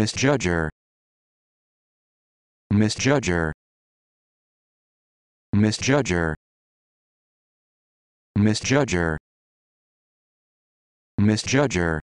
misjudger misjudger misjudger misjudger misjudger